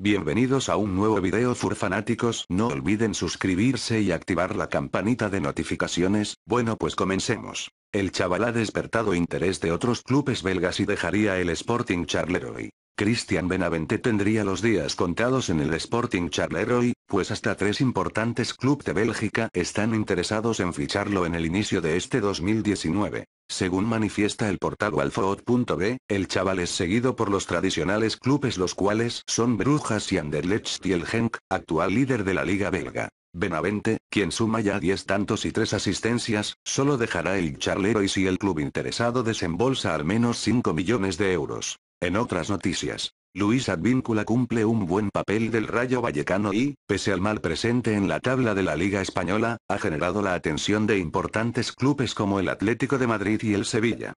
Bienvenidos a un nuevo video Furfanáticos, no olviden suscribirse y activar la campanita de notificaciones, bueno pues comencemos. El chaval ha despertado interés de otros clubes belgas y dejaría el Sporting Charleroi. Cristian Benavente tendría los días contados en el Sporting Charleroi, pues hasta tres importantes clubes de Bélgica están interesados en ficharlo en el inicio de este 2019. Según manifiesta el portal Walfoot.b, el chaval es seguido por los tradicionales clubes los cuales son Brujas y Anderlecht y el Genk, actual líder de la liga belga. Benavente, quien suma ya 10 tantos y 3 asistencias, solo dejará el charlero y si el club interesado desembolsa al menos 5 millones de euros. En otras noticias, Luis Advíncula cumple un buen papel del Rayo Vallecano y, pese al mal presente en la tabla de la Liga Española, ha generado la atención de importantes clubes como el Atlético de Madrid y el Sevilla.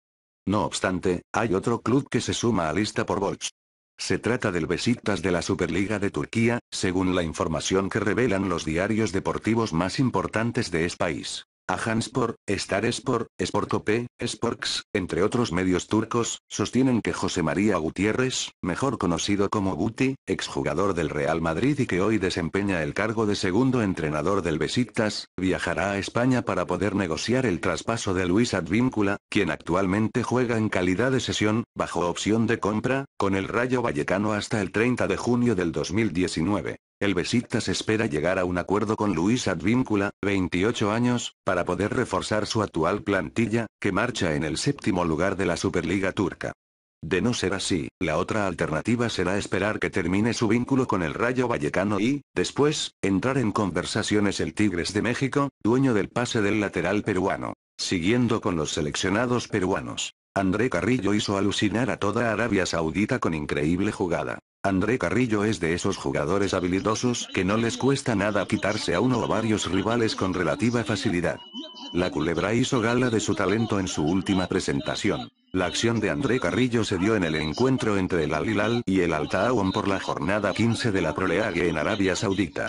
No obstante, hay otro club que se suma a lista por voz. Se trata del Besiktas de la Superliga de Turquía, según la información que revelan los diarios deportivos más importantes de ese país a Star Starespor, Sportope, Sporks, entre otros medios turcos, sostienen que José María Gutiérrez, mejor conocido como Guti, exjugador del Real Madrid y que hoy desempeña el cargo de segundo entrenador del Besiktas, viajará a España para poder negociar el traspaso de Luis Advíncula, quien actualmente juega en calidad de sesión, bajo opción de compra, con el Rayo Vallecano hasta el 30 de junio del 2019. El Besiktas espera llegar a un acuerdo con Luis Advíncula, 28 años, para poder reforzar su actual plantilla, que marcha en el séptimo lugar de la Superliga turca. De no ser así, la otra alternativa será esperar que termine su vínculo con el Rayo Vallecano y, después, entrar en conversaciones el Tigres de México, dueño del pase del lateral peruano. Siguiendo con los seleccionados peruanos, André Carrillo hizo alucinar a toda Arabia Saudita con increíble jugada. André Carrillo es de esos jugadores habilidosos que no les cuesta nada quitarse a uno o varios rivales con relativa facilidad. La culebra hizo gala de su talento en su última presentación. La acción de André Carrillo se dio en el encuentro entre el Al y el Al por la jornada 15 de la Proleague en Arabia Saudita.